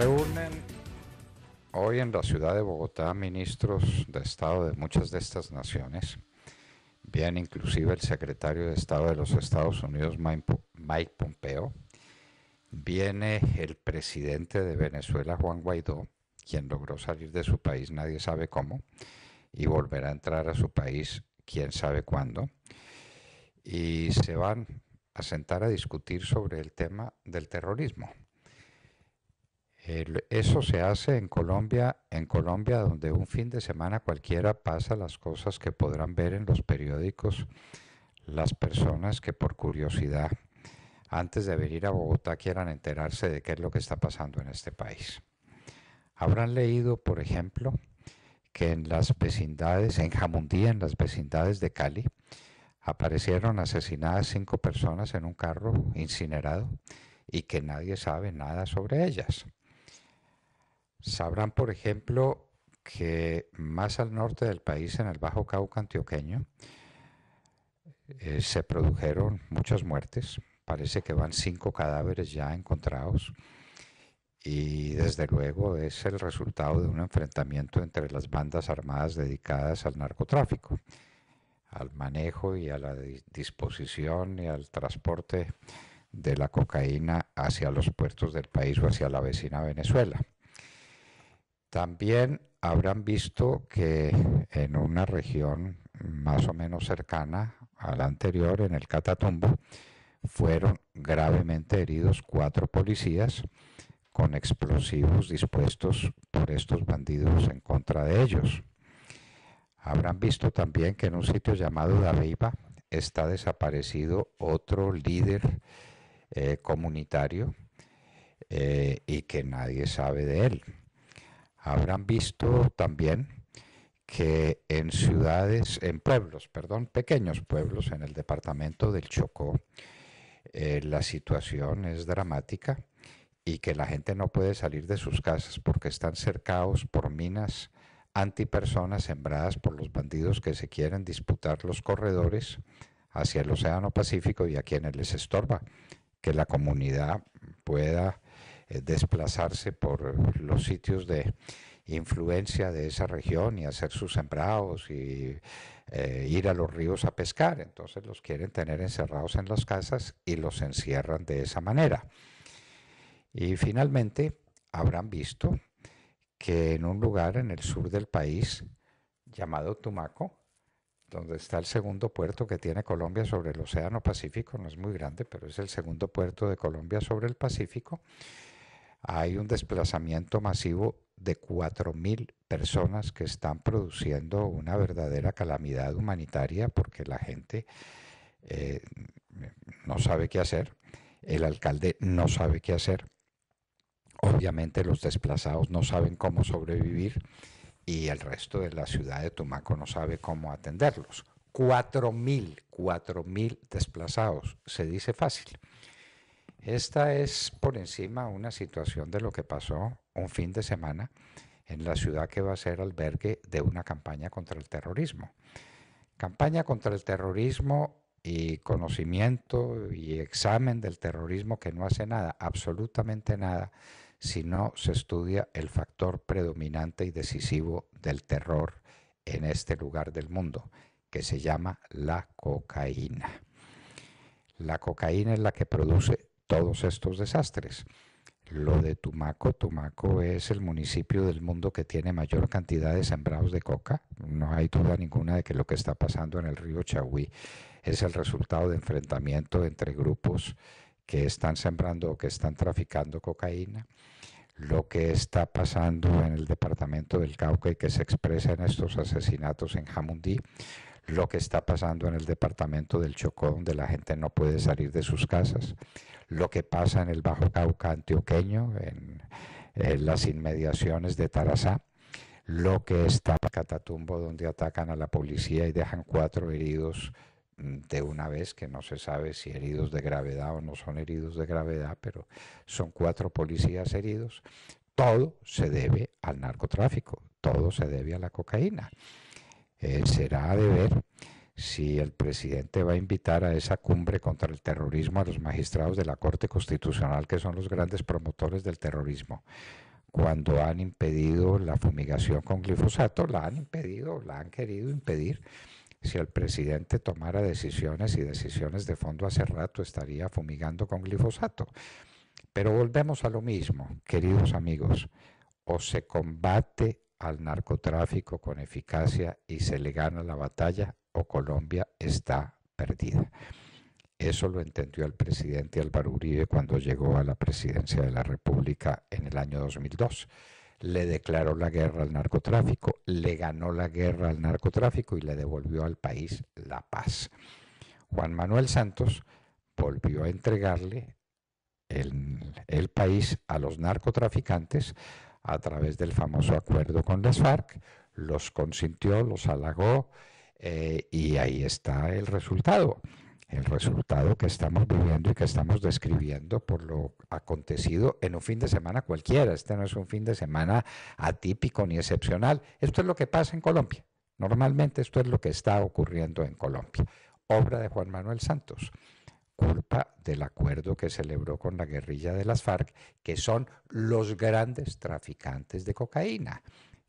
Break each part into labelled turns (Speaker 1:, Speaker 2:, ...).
Speaker 1: reúnen hoy en la ciudad de Bogotá ministros de Estado de muchas de estas naciones. Viene inclusive el secretario de Estado de los Estados Unidos, Mike Pompeo. Viene el presidente de Venezuela, Juan Guaidó, quien logró salir de su país, nadie sabe cómo, y volverá a entrar a su país, quién sabe cuándo. Y se van a sentar a discutir sobre el tema del terrorismo. Eso se hace en Colombia, en Colombia donde un fin de semana cualquiera pasa las cosas que podrán ver en los periódicos las personas que por curiosidad antes de venir a Bogotá quieran enterarse de qué es lo que está pasando en este país. Habrán leído, por ejemplo, que en las vecindades, en Jamundí, en las vecindades de Cali, aparecieron asesinadas cinco personas en un carro incinerado y que nadie sabe nada sobre ellas. Sabrán, por ejemplo, que más al norte del país, en el Bajo Cauca antioqueño, eh, se produjeron muchas muertes. Parece que van cinco cadáveres ya encontrados. Y desde luego es el resultado de un enfrentamiento entre las bandas armadas dedicadas al narcotráfico, al manejo y a la disposición y al transporte de la cocaína hacia los puertos del país o hacia la vecina Venezuela. También habrán visto que en una región más o menos cercana a la anterior, en el Catatumbo, fueron gravemente heridos cuatro policías con explosivos dispuestos por estos bandidos en contra de ellos. Habrán visto también que en un sitio llamado Dabeiba está desaparecido otro líder eh, comunitario eh, y que nadie sabe de él habrán visto también que en ciudades, en pueblos, perdón, pequeños pueblos en el departamento del Chocó, eh, la situación es dramática y que la gente no puede salir de sus casas porque están cercados por minas antipersonas sembradas por los bandidos que se quieren disputar los corredores hacia el Océano Pacífico y a quienes les estorba que la comunidad pueda eh, desplazarse por los sitios de influencia de esa región y hacer sus sembrados y eh, ir a los ríos a pescar. Entonces los quieren tener encerrados en las casas y los encierran de esa manera. Y finalmente habrán visto que en un lugar en el sur del país llamado Tumaco, donde está el segundo puerto que tiene Colombia sobre el Océano Pacífico, no es muy grande, pero es el segundo puerto de Colombia sobre el Pacífico, hay un desplazamiento masivo de 4.000 personas que están produciendo una verdadera calamidad humanitaria porque la gente eh, no sabe qué hacer, el alcalde no sabe qué hacer, obviamente los desplazados no saben cómo sobrevivir y el resto de la ciudad de Tumaco no sabe cómo atenderlos. 4.000, 4.000 desplazados, se dice fácil. Esta es por encima una situación de lo que pasó un fin de semana en la ciudad que va a ser albergue de una campaña contra el terrorismo. Campaña contra el terrorismo y conocimiento y examen del terrorismo que no hace nada, absolutamente nada, si no se estudia el factor predominante y decisivo del terror en este lugar del mundo, que se llama la cocaína. La cocaína es la que produce todos estos desastres. Lo de Tumaco, Tumaco es el municipio del mundo que tiene mayor cantidad de sembrados de coca. No hay duda ninguna de que lo que está pasando en el río Chagüí es el resultado de enfrentamiento entre grupos que están sembrando o que están traficando cocaína. Lo que está pasando en el departamento del Cauca y que se expresa en estos asesinatos en Jamundí lo que está pasando en el departamento del Chocó, donde la gente no puede salir de sus casas, lo que pasa en el Bajo Cauca antioqueño, en, las inmediaciones de Tarasá, lo que está en Catatumbo, donde atacan a la policía y dejan cuatro heridos mm, de una vez, que no se sabe si heridos de gravedad o no son heridos de gravedad, pero son cuatro policías heridos. Todo se debe al narcotráfico, todo se debe a la cocaína. Eh, será a ver si el presidente va a invitar a esa cumbre contra el terrorismo a los magistrados de la Corte Constitucional, que son los grandes promotores del terrorismo, cuando han impedido la fumigación con glifosato, la han impedido, la han querido impedir. Si el presidente tomara decisiones y decisiones de fondo hace rato estaría fumigando con glifosato. Pero volvemos a lo mismo, queridos amigos, o se combate al narcotráfico con eficacia y se le gana la batalla o Colombia está perdida. Eso lo entendió el presidente Álvaro Uribe cuando llegó a la presidencia de la República en el año 2002. Le declaró la guerra al narcotráfico, le ganó la guerra al narcotráfico y le devolvió al país la paz. Juan Manuel Santos volvió a entregarle el, el país a los narcotraficantes a través del famoso acuerdo con las FARC, los consintió, los halagó, eh, y ahí está el resultado. El resultado que estamos viviendo y que estamos describiendo por lo acontecido en un fin de semana cualquiera. Este no es un fin de semana atípico ni excepcional. Esto es lo que pasa en Colombia. Normalmente esto es lo que está ocurriendo en Colombia. Obra de Juan Manuel Santos culpa del acuerdo que celebró con la guerrilla de las FARC, que son los grandes traficantes de cocaína.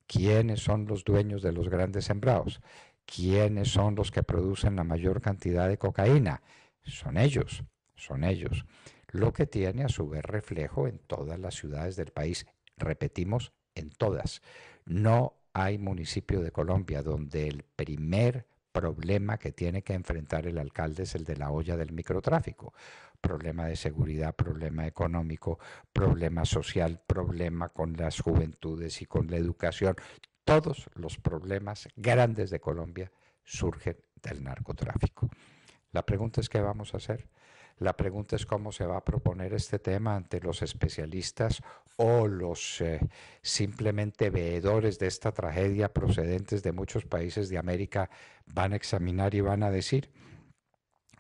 Speaker 1: ¿Quiénes son los dueños de los grandes sembrados? ¿Quiénes son los que producen la mayor cantidad de cocaína? Son ellos, son ellos. Lo que tiene a su vez reflejo en todas las ciudades del país, repetimos, en todas. No hay municipio de Colombia donde el primer problema que tiene que enfrentar el alcalde es el de la olla del microtráfico. Problema de seguridad, problema económico, problema social, problema con las juventudes y con la educación todos los problemas grandes de Colombia surgen del narcotráfico. La pregunta es qué vamos a hacer. La pregunta es cómo se va a proponer este tema ante los especialistas o los eh, simplemente veedores de esta tragedia procedentes de muchos países de América van a examinar y van a decir,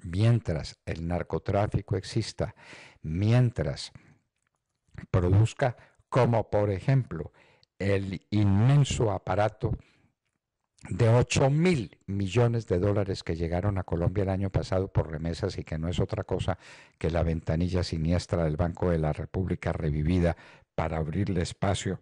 Speaker 1: mientras el narcotráfico exista, mientras produzca, como por ejemplo el inmenso aparato de 8 mil millones de dólares que llegaron a Colombia el año pasado por remesas y que no es otra cosa que la ventanilla siniestra del Banco de la República revivida para abrirle espacio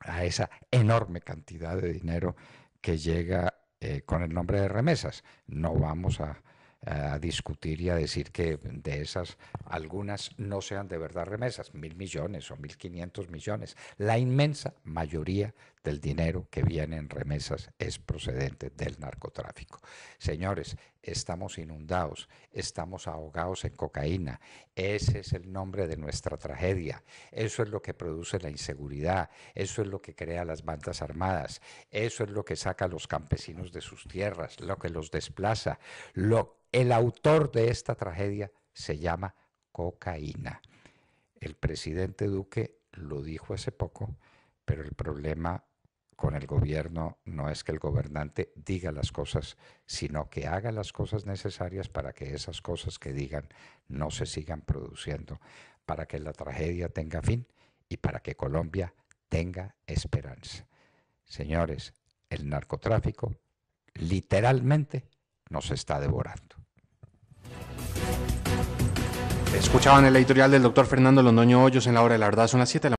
Speaker 1: a esa enorme cantidad de dinero que llega eh, con el nombre de remesas. No vamos a a discutir y a decir que de esas algunas no sean de verdad remesas, mil millones o mil quinientos millones. La inmensa mayoría del dinero que viene en remesas es procedente del narcotráfico. Señores, estamos inundados, estamos ahogados en cocaína. Ese es el nombre de nuestra tragedia. Eso es lo que produce la inseguridad, eso es lo que crea las bandas armadas, eso es lo que saca a los campesinos de sus tierras, lo que los desplaza, lo el autor de esta tragedia se llama cocaína. El presidente Duque lo dijo hace poco, pero el problema con el gobierno no es que el gobernante diga las cosas, sino que haga las cosas necesarias para que esas cosas que digan no se sigan produciendo, para que la tragedia tenga fin y para que Colombia tenga esperanza. Señores, el narcotráfico literalmente nos está devorando. Escuchaban el editorial del doctor Fernando Londoño Hoyos en la hora de la verdad, son las 7 la